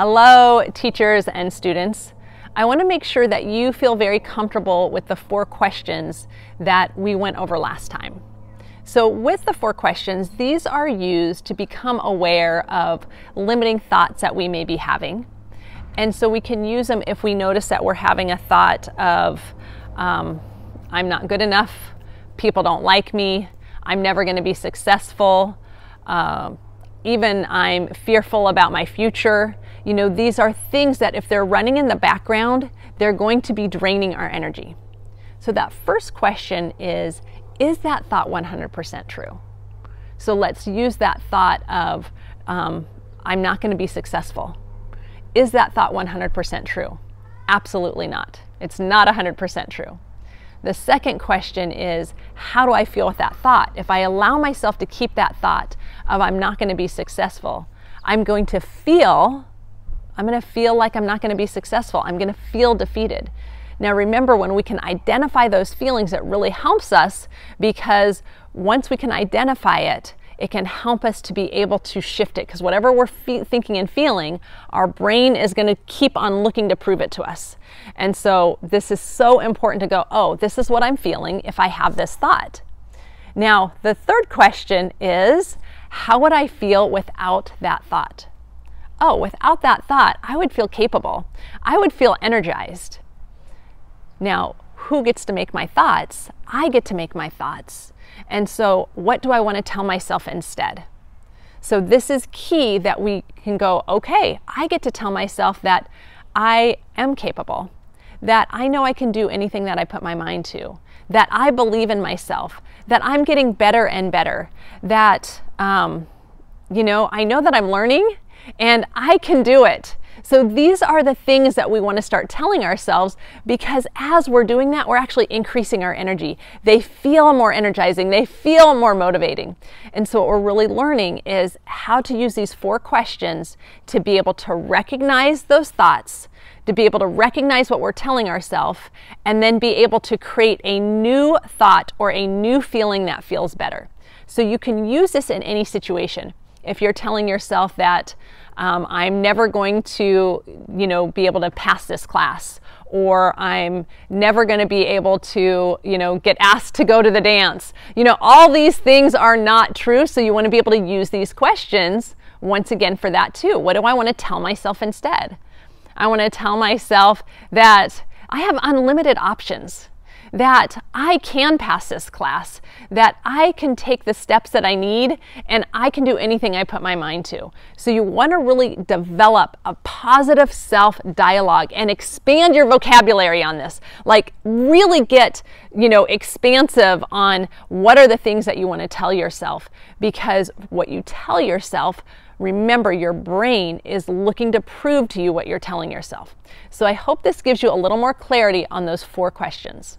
Hello, teachers and students. I want to make sure that you feel very comfortable with the four questions that we went over last time. So, with the four questions, these are used to become aware of limiting thoughts that we may be having. And so we can use them if we notice that we're having a thought of, um, I'm not good enough, people don't like me, I'm never going to be successful, uh, even I'm fearful about my future you know, these are things that if they're running in the background, they're going to be draining our energy. So that first question is, is that thought 100% true? So let's use that thought of, um, I'm not going to be successful. Is that thought 100% true? Absolutely not. It's not 100% true. The second question is how do I feel with that thought? If I allow myself to keep that thought of I'm not going to be successful, I'm going to feel I'm going to feel like I'm not going to be successful. I'm going to feel defeated. Now, remember, when we can identify those feelings, it really helps us because once we can identify it, it can help us to be able to shift it because whatever we're fe- thinking and feeling, our brain is going to keep on looking to prove it to us. And so, this is so important to go, oh, this is what I'm feeling if I have this thought. Now, the third question is how would I feel without that thought? oh, without that thought, I would feel capable. I would feel energized. Now, who gets to make my thoughts? I get to make my thoughts. And so, what do I want to tell myself instead? So, this is key that we can go, okay, I get to tell myself that I am capable, that I know I can do anything that I put my mind to, that I believe in myself, that I'm getting better and better, that, um, you know, I know that I'm learning and I can do it. So these are the things that we want to start telling ourselves because as we're doing that, we're actually increasing our energy. They feel more energizing, they feel more motivating. And so what we're really learning is how to use these four questions to be able to recognize those thoughts, to be able to recognize what we're telling ourselves, and then be able to create a new thought or a new feeling that feels better. So you can use this in any situation if you're telling yourself that um, I'm never going to, you know, be able to pass this class, or I'm never going to be able to, you know, get asked to go to the dance. You know, all these things are not true. So you want to be able to use these questions once again for that too. What do I want to tell myself instead? I want to tell myself that I have unlimited options that I can pass this class, that I can take the steps that I need, and I can do anything I put my mind to. So you want to really develop a positive self dialogue and expand your vocabulary on this. Like really get, you know, expansive on what are the things that you want to tell yourself because what you tell yourself Remember, your brain is looking to prove to you what you're telling yourself. So I hope this gives you a little more clarity on those four questions.